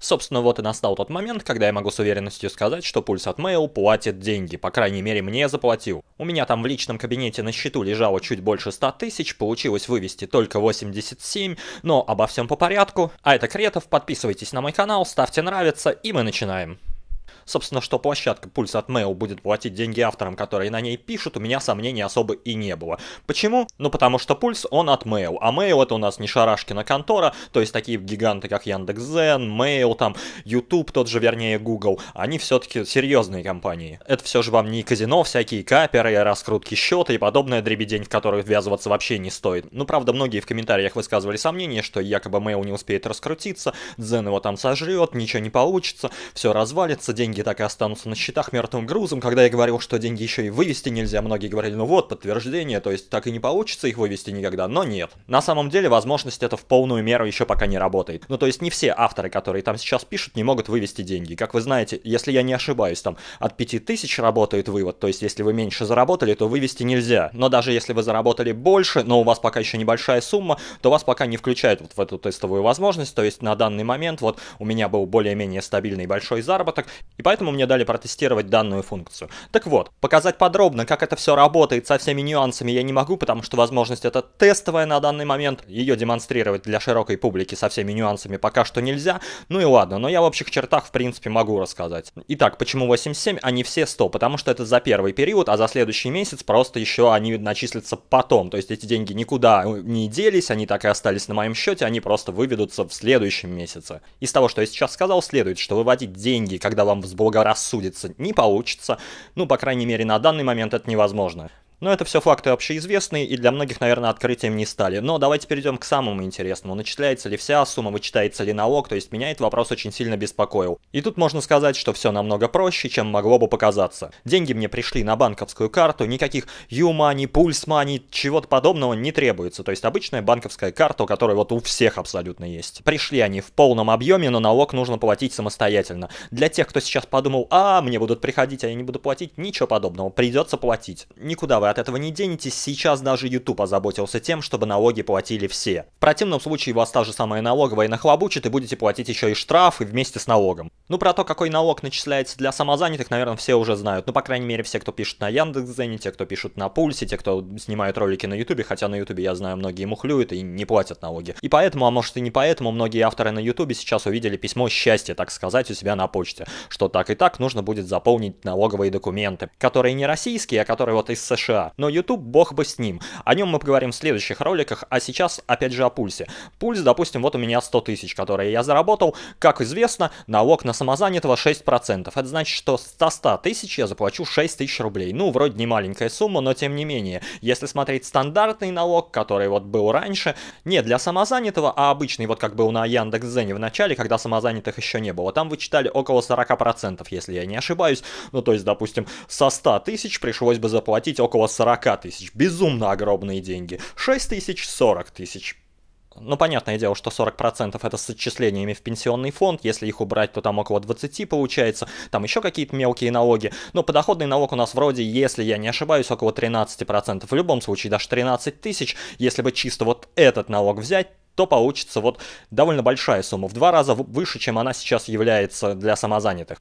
Собственно, вот и настал тот момент, когда я могу с уверенностью сказать, что пульс от Mail платит деньги, по крайней мере мне заплатил. У меня там в личном кабинете на счету лежало чуть больше 100 тысяч, получилось вывести только 87, но обо всем по порядку. А это Кретов, подписывайтесь на мой канал, ставьте нравится и мы начинаем. Собственно, что площадка Пульс от Mail будет платить деньги авторам, которые на ней пишут, у меня сомнений особо и не было. Почему? Ну, потому что Пульс, он от Mail, а Mail это у нас не шарашкина контора, то есть такие гиганты, как Яндекс.Зен, Mail, там, YouTube тот же, вернее, Google, они все-таки серьезные компании. Это все же вам не казино, всякие каперы, раскрутки счета и подобное дребедень, в которых ввязываться вообще не стоит. Ну, правда, многие в комментариях высказывали сомнения, что якобы Mail не успеет раскрутиться, Дзен его там сожрет, ничего не получится, все развалится, деньги деньги так и останутся на счетах мертвым грузом. Когда я говорил, что деньги еще и вывести нельзя, многие говорили, ну вот, подтверждение, то есть так и не получится их вывести никогда, но нет. На самом деле, возможность это в полную меру еще пока не работает. Ну то есть не все авторы, которые там сейчас пишут, не могут вывести деньги. Как вы знаете, если я не ошибаюсь, там от 5000 работает вывод, то есть если вы меньше заработали, то вывести нельзя. Но даже если вы заработали больше, но у вас пока еще небольшая сумма, то вас пока не включают вот в эту тестовую возможность, то есть на данный момент вот у меня был более-менее стабильный большой заработок, и поэтому мне дали протестировать данную функцию. Так вот, показать подробно, как это все работает со всеми нюансами я не могу, потому что возможность это тестовая на данный момент, ее демонстрировать для широкой публики со всеми нюансами пока что нельзя, ну и ладно, но я в общих чертах в принципе могу рассказать. Итак, почему 87, а не все 100? Потому что это за первый период, а за следующий месяц просто еще они начислятся потом, то есть эти деньги никуда не делись, они так и остались на моем счете, они просто выведутся в следующем месяце. Из того, что я сейчас сказал, следует, что выводить деньги, когда вам взблагорассудится, не получится. Ну, по крайней мере, на данный момент это невозможно. Но это все факты общеизвестные и для многих, наверное, открытием не стали. Но давайте перейдем к самому интересному. Начисляется ли вся сумма, вычитается ли налог, то есть меня этот вопрос очень сильно беспокоил. И тут можно сказать, что все намного проще, чем могло бы показаться. Деньги мне пришли на банковскую карту, никаких U-Money, Pulse Money, чего-то подобного не требуется. То есть обычная банковская карта, у которой вот у всех абсолютно есть. Пришли они в полном объеме, но налог нужно платить самостоятельно. Для тех, кто сейчас подумал, а, мне будут приходить, а я не буду платить, ничего подобного, придется платить. Никуда вы от этого не денетесь, сейчас даже YouTube озаботился тем, чтобы налоги платили все. В противном случае вас та же самая налоговая нахлобучит и будете платить еще и штрафы вместе с налогом. Ну про то, какой налог начисляется для самозанятых, наверное, все уже знают. Ну, по крайней мере, все, кто пишет на Яндекс.Зене, те, кто пишут на Пульсе, те, кто снимают ролики на YouTube, хотя на YouTube я знаю, многие мухлюют и не платят налоги. И поэтому, а может и не поэтому, многие авторы на YouTube сейчас увидели письмо счастья, так сказать, у себя на почте, что так и так нужно будет заполнить налоговые документы, которые не российские, а которые вот из США да. Но YouTube, бог бы с ним. О нем мы поговорим в следующих роликах, а сейчас, опять же, о пульсе. Пульс, допустим, вот у меня 100 тысяч, которые я заработал. Как известно, налог на самозанятого 6%. Это значит, что со 100 тысяч я заплачу 6 тысяч рублей. Ну, вроде не маленькая сумма, но тем не менее. Если смотреть стандартный налог, который вот был раньше, не для самозанятого, а обычный, вот как был на Яндекс.Зене в начале, когда самозанятых еще не было. Там вычитали около 40%, если я не ошибаюсь. Ну, то есть, допустим, со 100 тысяч пришлось бы заплатить около 40 тысяч. Безумно огромные деньги. 6 тысяч, 40 тысяч. Ну, понятное дело, что 40% это с отчислениями в пенсионный фонд, если их убрать, то там около 20 получается, там еще какие-то мелкие налоги, но подоходный налог у нас вроде, если я не ошибаюсь, около 13%, в любом случае даже 13 тысяч, если бы чисто вот этот налог взять, то получится вот довольно большая сумма, в два раза выше, чем она сейчас является для самозанятых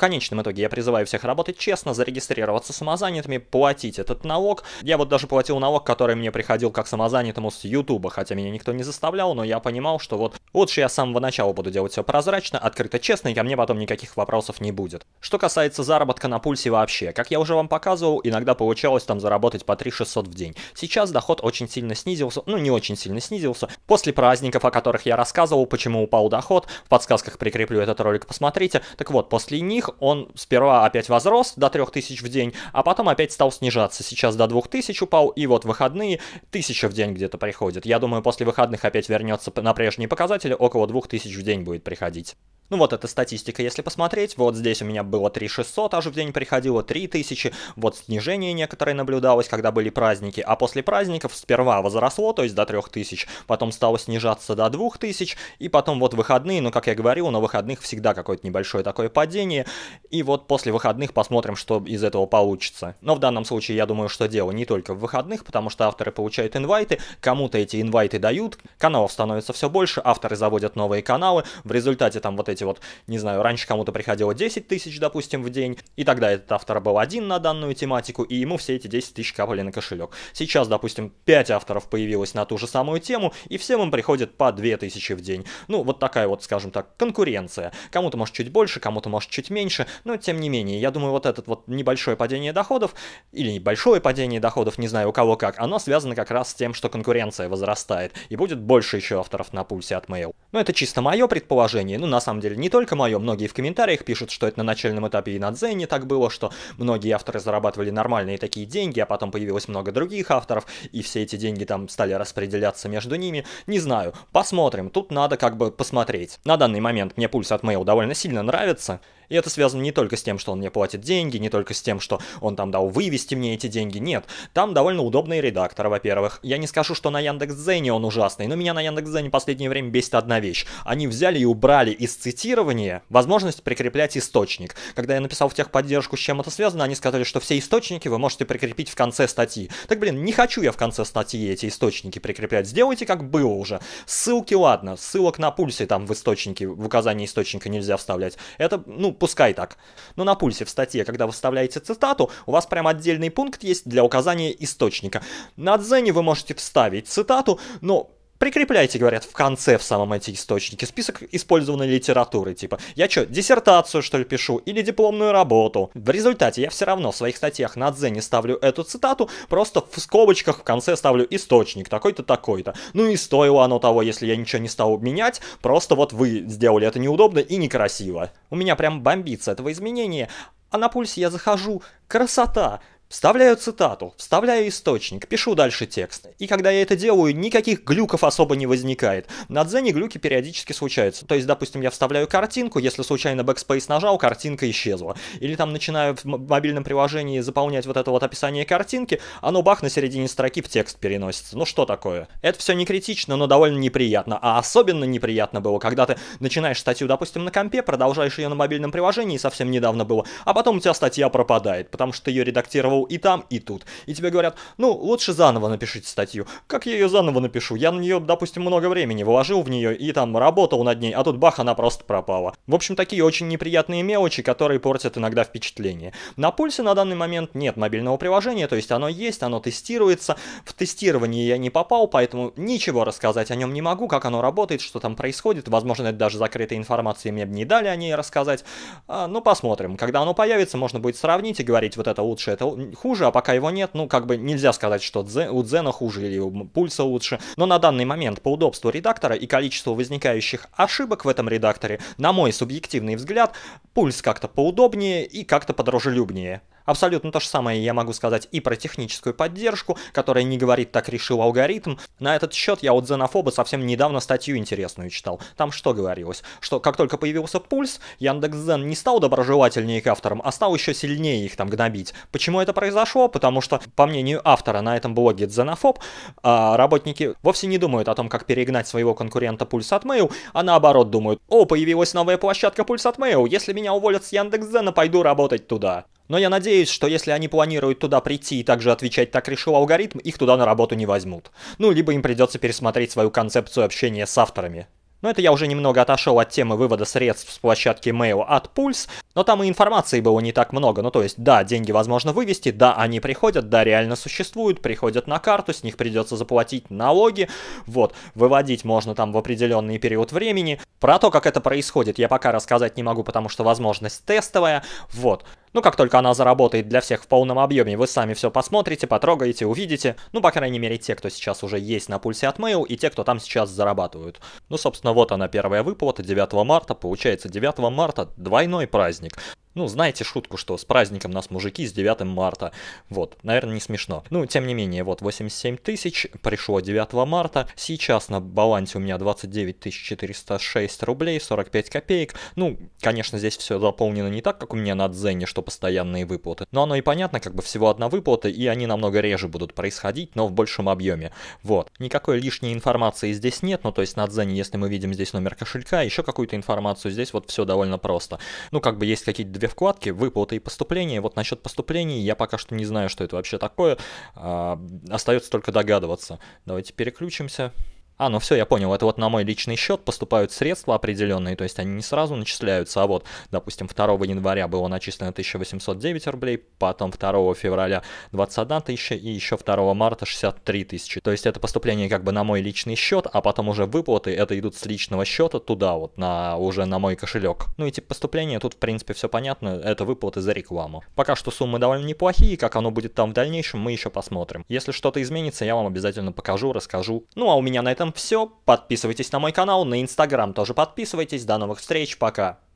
конечном итоге я призываю всех работать честно, зарегистрироваться самозанятыми, платить этот налог. Я вот даже платил налог, который мне приходил как самозанятому с Ютуба, хотя меня никто не заставлял, но я понимал, что вот лучше я с самого начала буду делать все прозрачно, открыто, честно, и ко мне потом никаких вопросов не будет. Что касается заработка на пульсе вообще, как я уже вам показывал, иногда получалось там заработать по 3 600 в день. Сейчас доход очень сильно снизился, ну не очень сильно снизился. После праздников, о которых я рассказывал, почему упал доход, в подсказках прикреплю этот ролик, посмотрите. Так вот, после них он сперва опять возрос до 3000 в день, а потом опять стал снижаться. Сейчас до 2000 упал, и вот выходные 1000 в день где-то приходит. Я думаю, после выходных опять вернется на прежние показатели, около 2000 в день будет приходить. Ну вот эта статистика, если посмотреть, вот здесь у меня было 3600, аж в день приходило 3000, вот снижение некоторое наблюдалось, когда были праздники, а после праздников сперва возросло, то есть до 3000, потом стало снижаться до 2000, и потом вот выходные, ну как я говорил, на выходных всегда какое-то небольшое такое падение, и вот после выходных посмотрим, что из этого получится. Но в данном случае я думаю, что дело не только в выходных, потому что авторы получают инвайты, кому-то эти инвайты дают, каналов становится все больше, авторы заводят новые каналы, в результате там вот эти эти вот, не знаю, раньше кому-то приходило 10 тысяч, допустим, в день, и тогда этот автор был один на данную тематику, и ему все эти 10 тысяч капали на кошелек. Сейчас, допустим, 5 авторов появилось на ту же самую тему, и всем им приходит по 2 тысячи в день. Ну, вот такая вот, скажем так, конкуренция. Кому-то, может, чуть больше, кому-то, может, чуть меньше, но тем не менее, я думаю, вот этот вот небольшое падение доходов, или небольшое падение доходов, не знаю у кого как, оно связано как раз с тем, что конкуренция возрастает, и будет больше еще авторов на пульсе от Mail. Но ну, это чисто мое предположение, ну, на самом деле, деле не только мое, многие в комментариях пишут, что это на начальном этапе и на Дзене так было, что многие авторы зарабатывали нормальные такие деньги, а потом появилось много других авторов, и все эти деньги там стали распределяться между ними. Не знаю, посмотрим, тут надо как бы посмотреть. На данный момент мне пульс от Mail довольно сильно нравится, и это связано не только с тем, что он мне платит деньги, не только с тем, что он там дал вывести мне эти деньги, нет. Там довольно удобные редакторы, во-первых. Я не скажу, что на Яндекс.Дзене он ужасный, но меня на Яндекс.Дзене в последнее время бесит одна вещь. Они взяли и убрали из цитирования возможность прикреплять источник. Когда я написал в техподдержку, с чем это связано, они сказали, что все источники вы можете прикрепить в конце статьи. Так, блин, не хочу я в конце статьи эти источники прикреплять. Сделайте, как было уже. Ссылки, ладно, ссылок на пульсе там в источнике, в указании источника нельзя вставлять. Это, ну, пускай так. Но на пульсе в статье, когда вы вставляете цитату, у вас прям отдельный пункт есть для указания источника. На Дзене вы можете вставить цитату, но Прикрепляйте, говорят, в конце в самом эти источники список использованной литературы. Типа, я что, диссертацию, что ли, пишу? Или дипломную работу? В результате я все равно в своих статьях на Дзене ставлю эту цитату, просто в скобочках в конце ставлю источник, такой-то, такой-то. Ну и стоило оно того, если я ничего не стал менять, просто вот вы сделали это неудобно и некрасиво. У меня прям бомбится этого изменения, а на пульсе я захожу. Красота! Вставляю цитату, вставляю источник, пишу дальше текст. И когда я это делаю, никаких глюков особо не возникает. На дзене глюки периодически случаются. То есть, допустим, я вставляю картинку, если случайно backspace нажал, картинка исчезла. Или там начинаю в мобильном приложении заполнять вот это вот описание картинки, оно бах на середине строки в текст переносится. Ну что такое? Это все не критично, но довольно неприятно. А особенно неприятно было, когда ты начинаешь статью, допустим, на компе, продолжаешь ее на мобильном приложении, совсем недавно было, а потом у тебя статья пропадает, потому что ее редактировал шоу, и там, и тут. И тебе говорят, ну, лучше заново напишите статью. Как я ее заново напишу? Я на нее, допустим, много времени вложил в нее и там работал над ней, а тут бах, она просто пропала. В общем, такие очень неприятные мелочи, которые портят иногда впечатление. На пульсе на данный момент нет мобильного приложения, то есть оно есть, оно тестируется. В тестировании я не попал, поэтому ничего рассказать о нем не могу, как оно работает, что там происходит. Возможно, это даже закрытая информация, мне бы не дали о ней рассказать. А, ну, посмотрим. Когда оно появится, можно будет сравнить и говорить, вот это лучше, это хуже, а пока его нет, ну, как бы нельзя сказать, что у Дзена хуже или у Пульса лучше. Но на данный момент по удобству редактора и количеству возникающих ошибок в этом редакторе, на мой субъективный взгляд, Пульс как-то поудобнее и как-то подружелюбнее. Абсолютно то же самое я могу сказать и про техническую поддержку, которая не говорит «так решил алгоритм». На этот счет я от Зенофоба совсем недавно статью интересную читал. Там что говорилось? Что как только появился пульс, Яндекс.Зен не стал доброжелательнее к авторам, а стал еще сильнее их там гнобить. Почему это произошло? Потому что, по мнению автора на этом блоге Дзенофоб, а, работники вовсе не думают о том, как перегнать своего конкурента Пульс от Mail, а наоборот думают, о, появилась новая площадка Пульс от Mail, если меня уволят с Яндекс.Зена, пойду работать туда. Но я надеюсь, что если они планируют туда прийти и также отвечать «так решил алгоритм», их туда на работу не возьмут. Ну, либо им придется пересмотреть свою концепцию общения с авторами. Но это я уже немного отошел от темы вывода средств с площадки Mail от Pulse, но там и информации было не так много. Ну то есть, да, деньги возможно вывести, да, они приходят, да, реально существуют, приходят на карту, с них придется заплатить налоги, вот, выводить можно там в определенный период времени. Про то, как это происходит, я пока рассказать не могу, потому что возможность тестовая, вот. Ну, как только она заработает для всех в полном объеме, вы сами все посмотрите, потрогаете, увидите. Ну, по крайней мере, те, кто сейчас уже есть на пульсе от Mail, и те, кто там сейчас зарабатывают. Ну, собственно, Собственно, вот она первая выплата 9 марта. Получается, 9 марта двойной праздник. Ну, знаете шутку, что с праздником нас мужики с 9 марта. Вот, наверное, не смешно. Ну, тем не менее, вот 87 тысяч пришло 9 марта. Сейчас на балансе у меня 29 406 рублей 45 копеек. Ну, конечно, здесь все заполнено не так, как у меня на Дзене, что постоянные выплаты. Но оно и понятно, как бы всего одна выплата, и они намного реже будут происходить, но в большем объеме. Вот. Никакой лишней информации здесь нет, ну, то есть на Дзене, если мы видим здесь номер кошелька, еще какую-то информацию, здесь вот все довольно просто. Ну, как бы есть какие-то две вкладки, выплаты и поступления. Вот насчет поступлений я пока что не знаю, что это вообще такое. А, остается только догадываться. Давайте переключимся а, ну все, я понял, это вот на мой личный счет поступают средства определенные, то есть они не сразу начисляются, а вот, допустим, 2 января было начислено 1809 рублей, потом 2 февраля 21 тысяча и еще 2 марта 63 тысячи. То есть это поступление как бы на мой личный счет, а потом уже выплаты, это идут с личного счета туда вот, на, уже на мой кошелек. Ну и тип поступления, тут в принципе все понятно, это выплаты за рекламу. Пока что суммы довольно неплохие, как оно будет там в дальнейшем, мы еще посмотрим. Если что-то изменится, я вам обязательно покажу, расскажу. Ну а у меня на этом все. Подписывайтесь на мой канал, на Инстаграм тоже подписывайтесь. До новых встреч, пока.